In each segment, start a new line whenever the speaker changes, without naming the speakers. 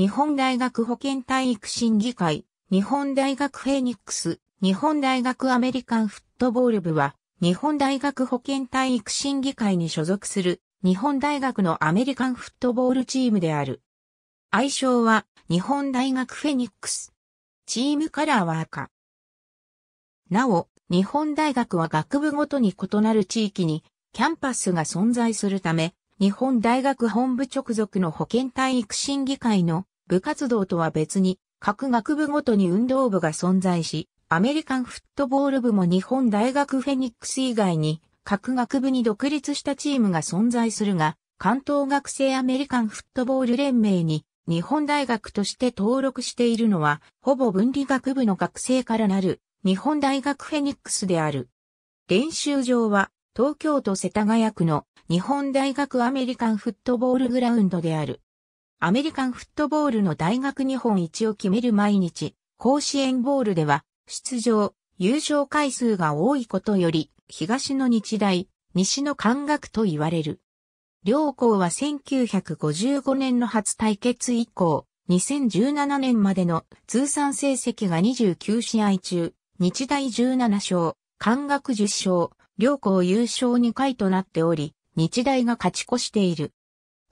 日本大学保健体育審議会、日本大学フェニックス、日本大学アメリカンフットボール部は、日本大学保健体育審議会に所属する、日本大学のアメリカンフットボールチームである。愛称は、日本大学フェニックス。チームカラーは赤。なお、日本大学は学部ごとに異なる地域に、キャンパスが存在するため、日本大学本部直属の保健体育審議会の部活動とは別に、各学部ごとに運動部が存在し、アメリカンフットボール部も日本大学フェニックス以外に、各学部に独立したチームが存在するが、関東学生アメリカンフットボール連盟に日本大学として登録しているのは、ほぼ分離学部の学生からなる日本大学フェニックスである。練習場は東京都世田谷区の日本大学アメリカンフットボールグラウンドである。アメリカンフットボールの大学日本一を決める毎日、甲子園ボールでは、出場、優勝回数が多いことより、東の日大、西の関学と言われる。両校は1955年の初対決以降、2017年までの通算成績が29試合中、日大17勝、関学10勝、両校優勝2回となっており、日大が勝ち越している。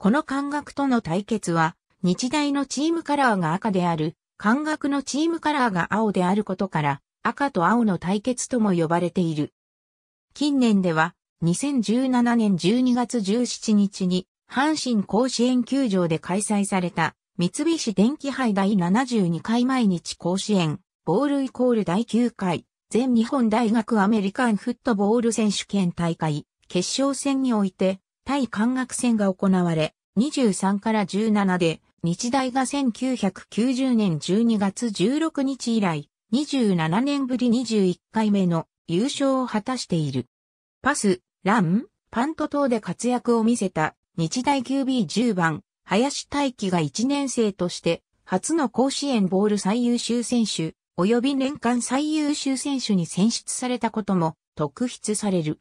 この感覚との対決は、日大のチームカラーが赤である、感覚のチームカラーが青であることから、赤と青の対決とも呼ばれている。近年では、2017年12月17日に、阪神甲子園球場で開催された、三菱電機杯第72回毎日甲子園、ボールイコール第9回、全日本大学アメリカンフットボール選手権大会、決勝戦において、対関学戦が行われ、23から17で、日大が1990年12月16日以来、27年ぶり21回目の優勝を果たしている。パス、ラン、パント等で活躍を見せた日大 QB10 番、林大輝が1年生として初の甲子園ボール最優秀選手及び年間最優秀選手に選出されたことも特筆される。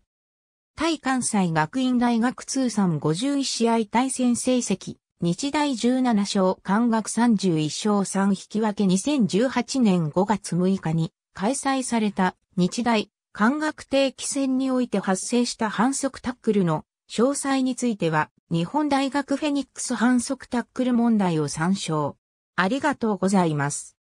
対関西学院大学通算51試合対戦成績、日大17勝、関学31勝3引き分け2018年5月6日に開催された日大関学定期戦において発生した反則タックルの詳細については日本大学フェニックス反則タックル問題を参照。ありがとうございます。